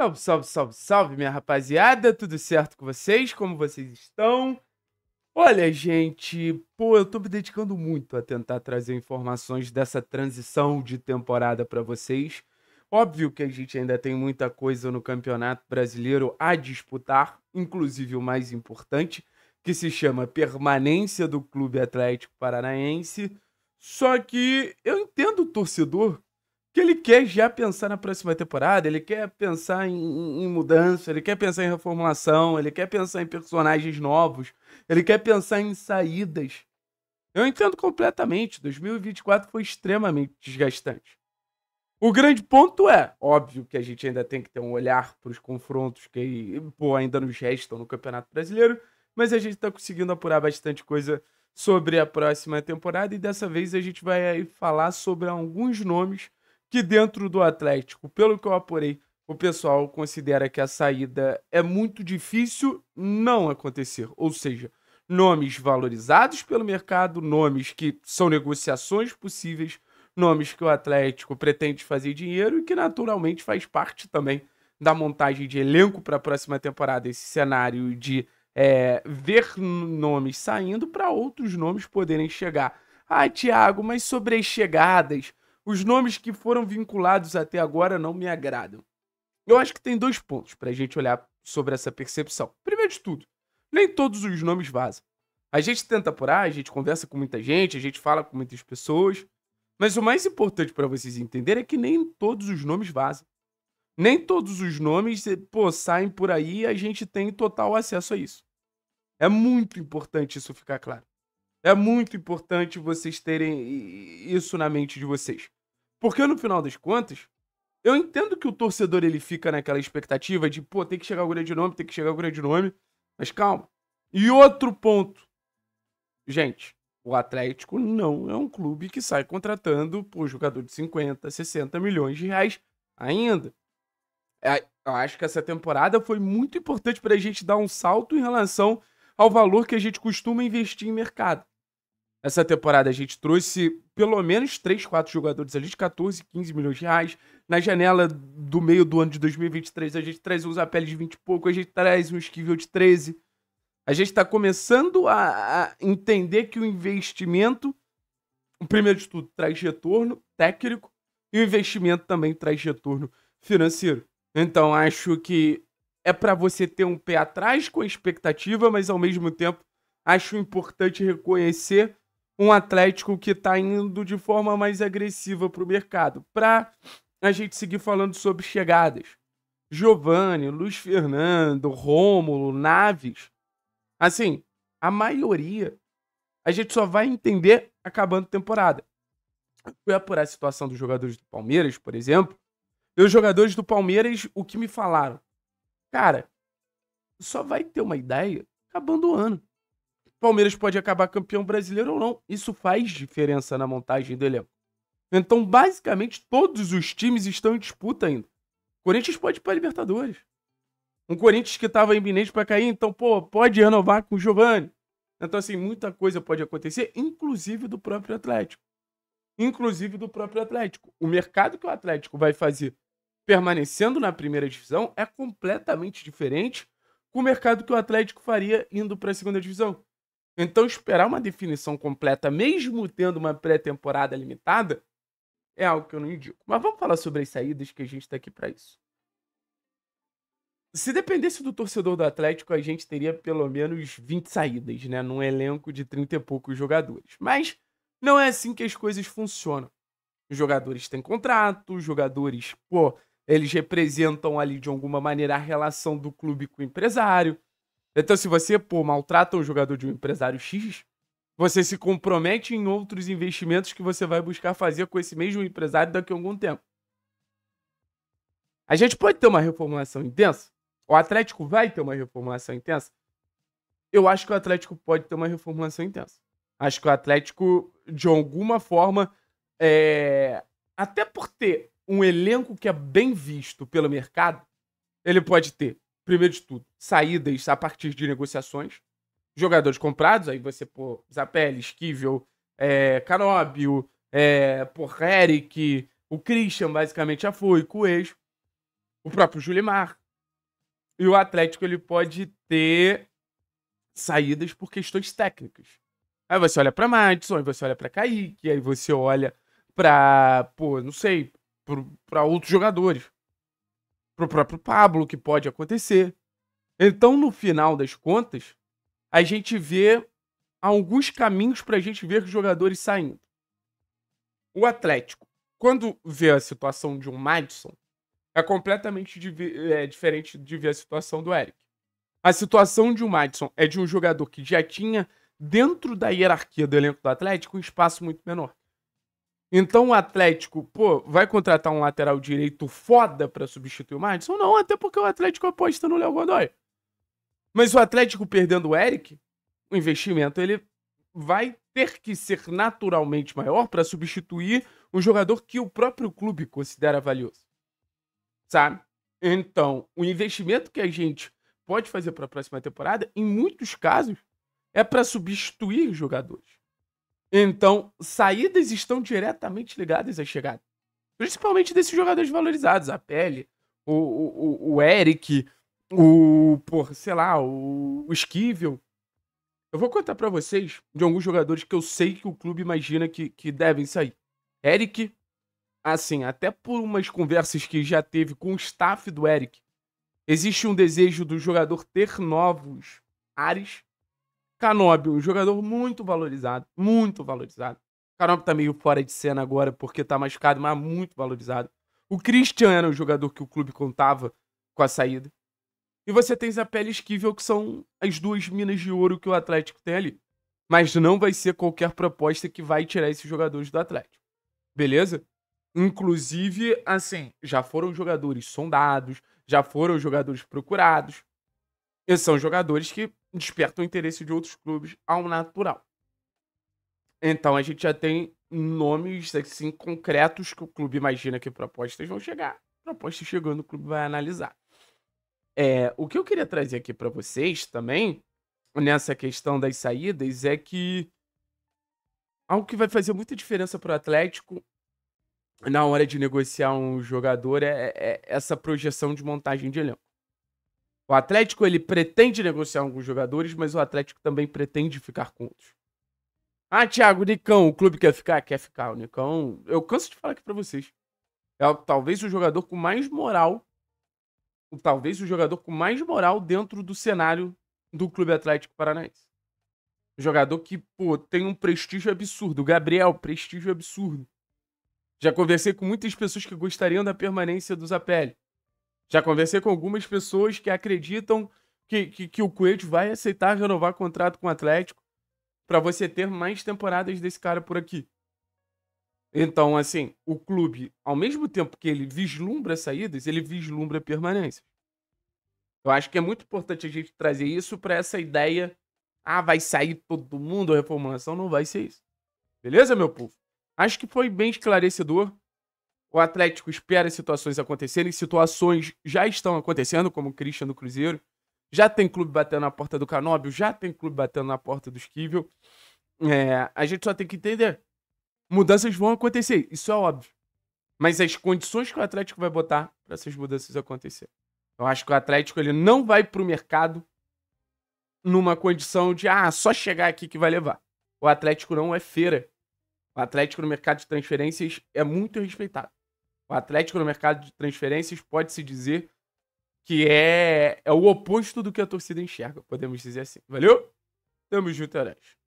Salve, salve, salve, salve, minha rapaziada, tudo certo com vocês? Como vocês estão? Olha, gente, pô, eu tô me dedicando muito a tentar trazer informações dessa transição de temporada para vocês. Óbvio que a gente ainda tem muita coisa no Campeonato Brasileiro a disputar, inclusive o mais importante, que se chama permanência do Clube Atlético Paranaense. Só que eu entendo o torcedor que ele quer já pensar na próxima temporada, ele quer pensar em, em, mudança, ele quer pensar em reformulação, ele quer pensar em personagens novos, ele quer pensar em saídas. Eu entendo completamente, 2024 foi extremamente desgastante. O grande ponto é, óbvio que a gente ainda tem que ter um olhar para os confrontos que pô, ainda nos restam no Campeonato Brasileiro, mas a gente está conseguindo apurar bastante coisa sobre a próxima temporada e dessa vez a gente vai falar sobre alguns nomes que dentro do Atlético, pelo que eu apurei, o pessoal considera que a saída é muito difícil não acontecer. Ou seja, nomes valorizados pelo mercado, nomes que são negociações possíveis, nomes que o Atlético pretende fazer dinheiro e que naturalmente faz parte também da montagem de elenco para a próxima temporada, esse cenário de é, ver nomes saindo para outros nomes poderem chegar. Ah, Thiago, mas sobre as chegadas, os nomes que foram vinculados até agora não me agradam. Eu acho que tem dois pontos para a gente olhar sobre essa percepção. Primeiro de tudo, nem todos os nomes vazam. A gente tenta apurar, a gente conversa com muita gente, a gente fala com muitas pessoas, mas o mais importante para vocês entenderem é que nem todos os nomes vazam. Nem todos os nomes pô, saem por aí e a gente tem total acesso a isso. É muito importante isso ficar claro. É muito importante vocês terem isso na mente de vocês. Porque no final das contas, eu entendo que o torcedor ele fica naquela expectativa de, pô, tem que chegar o grande nome, tem que chegar o grande nome. Mas calma. E outro ponto. Gente, o Atlético não é um clube que sai contratando por jogador de 50, 60 milhões de reais ainda. É, eu acho que essa temporada foi muito importante para a gente dar um salto em relação ao valor que a gente costuma investir em mercado. Essa temporada a gente trouxe pelo menos 3, 4 jogadores ali de 14, 15 milhões de reais. Na janela do meio do ano de 2023, a gente traz uns Zapelli de 20 e pouco, a gente traz um Esquivel de 13. A gente está começando a, a, entender que o investimento, primeiro de tudo, traz retorno técnico e o investimento também traz retorno financeiro. Então acho que é para você ter um pé atrás com a expectativa, mas ao mesmo tempo acho importante reconhecer um Atlético que está indo de forma mais agressiva para o mercado. Para a gente seguir falando sobre chegadas, Giovanni, Luiz Fernando, Rômulo, Naves, assim, a maioria a gente só vai entender acabando a temporada. Eu fui apurar a situação dos jogadores do Palmeiras, por exemplo, e os jogadores do Palmeiras, o que me falaram? Cara, só vai ter uma ideia acabando o ano. Palmeiras pode acabar campeão brasileiro ou não. Isso faz diferença na montagem do elenco. Então, basicamente, todos os times estão em disputa ainda. O Corinthians pode ir para Libertadores. Um Corinthians que estava iminente para cair, então, pô, pode renovar com o Giovanni. Então, assim, muita coisa pode acontecer, inclusive do próprio Atlético. Inclusive do próprio Atlético. O mercado que o Atlético vai fazer permanecendo na primeira divisão é completamente diferente com o mercado que o Atlético faria indo para a segunda divisão. Então, esperar uma definição completa, mesmo tendo uma pré-temporada limitada, é algo que eu não indico. Mas vamos falar sobre as saídas que a gente está aqui para isso. Se dependesse do torcedor do Atlético, a gente teria pelo menos 20 saídas, né? Num elenco de 30 e poucos jogadores. Mas não é assim que as coisas funcionam. Os jogadores têm contrato, os jogadores, pô, eles representam ali de alguma maneira a relação do clube com o empresário. Então, se você, pô, maltrata o jogador de um empresário X, você se compromete em outros investimentos que você vai buscar fazer com esse mesmo empresário daqui a algum tempo. A gente pode ter uma reformulação intensa? O Atlético vai ter uma reformulação intensa? Eu acho que o Atlético pode ter uma reformulação intensa. Acho que o Atlético, de alguma forma, é... até por ter um elenco que é bem visto pelo mercado, ele pode ter primeiro de tudo, saídas a partir de negociações. Jogadores comprados, aí você, pô, Zapelli, Esquivel, é, Canóbio, é, por Eric, o Christian basicamente já foi, Coelho, o próprio Julimar. E o Atlético ele pode ter saídas por questões técnicas. Aí você olha para Madison, aí você olha para Kaique, aí você olha para, pô, não sei, para outros jogadores pro próprio Pablo, que pode acontecer. Então, no final das contas, a gente vê alguns caminhos para a gente ver os jogadores saindo. O Atlético, quando vê a situação de um Madison, é completamente é, diferente de ver a situação do Eric. A situação de um Madison é de um jogador que já tinha, dentro da hierarquia do elenco do Atlético, um espaço muito menor. Então o Atlético, pô, vai contratar um lateral direito foda para substituir o Madison? Não, até porque o Atlético aposta no Léo Godoy. Mas o Atlético perdendo o Eric, o investimento ele vai ter que ser naturalmente maior para substituir um jogador que o próprio clube considera valioso. Sabe? Então, o investimento que a gente pode fazer para a próxima temporada, em muitos casos, é para substituir jogadores. Então, saídas estão diretamente ligadas à chegada. Principalmente desses jogadores valorizados. A Pele, o, o, o Eric, o. Por, sei lá, o, o Esquivel. Eu vou contar para vocês de alguns jogadores que eu sei que o clube imagina que, que devem sair. Eric, assim, até por umas conversas que já teve com o staff do Eric, existe um desejo do jogador ter novos ares Canóbio, um jogador muito valorizado, muito valorizado. Canóbio tá meio fora de cena agora porque tá machucado, mas muito valorizado. O Christian era o jogador que o clube contava com a saída. E você tem Zapelli Esquivel, que são as duas minas de ouro que o Atlético tem ali. Mas não vai ser qualquer proposta que vai tirar esses jogadores do Atlético. Beleza? Inclusive, assim, já foram jogadores sondados, já foram jogadores procurados são jogadores que despertam o interesse de outros clubes ao natural. Então a gente já tem nomes assim concretos que o clube imagina que propostas vão chegar. Propostas chegando, o clube vai analisar. É, o que eu queria trazer aqui para vocês também, nessa questão das saídas, é que algo que vai fazer muita diferença para o Atlético na hora de negociar um jogador é, é, é essa projeção de montagem de elenco. O Atlético ele pretende negociar alguns jogadores, mas o Atlético também pretende ficar com outros. Ah, Thiago, o Nicão, o clube quer ficar? Quer ficar. O Nicão, eu canso de falar aqui pra vocês. É talvez o jogador com mais moral. Talvez o jogador com mais moral dentro do cenário do Clube Atlético Paranaense. jogador que, pô, tem um prestígio absurdo. Gabriel, prestígio absurdo. Já conversei com muitas pessoas que gostariam da permanência do Zapelli. Já conversei com algumas pessoas que acreditam que, que, que o Coelho vai aceitar renovar contrato com o Atlético para você ter mais temporadas desse cara por aqui. Então, assim, o clube, ao mesmo tempo que ele vislumbra saídas, ele vislumbra permanência. Eu acho que é muito importante a gente trazer isso para essa ideia. Ah, vai sair todo mundo a reformulação? Não vai ser isso. Beleza, meu povo? Acho que foi bem esclarecedor. O Atlético espera situações acontecerem, situações já estão acontecendo, como o Christian do Cruzeiro. Já tem clube batendo na porta do Canóbio, já tem clube batendo na porta do Esquivel. É, a gente só tem que entender. Mudanças vão acontecer, isso é óbvio. Mas as condições que o Atlético vai botar para essas mudanças acontecerem. Eu acho que o Atlético ele não vai para o mercado numa condição de, ah, só chegar aqui que vai levar. O Atlético não é feira. O Atlético no mercado de transferências é muito respeitado. O Atlético no mercado de transferências pode-se dizer que é, é o oposto do que a torcida enxerga, podemos dizer assim. Valeu? Tamo junto, Aranjo.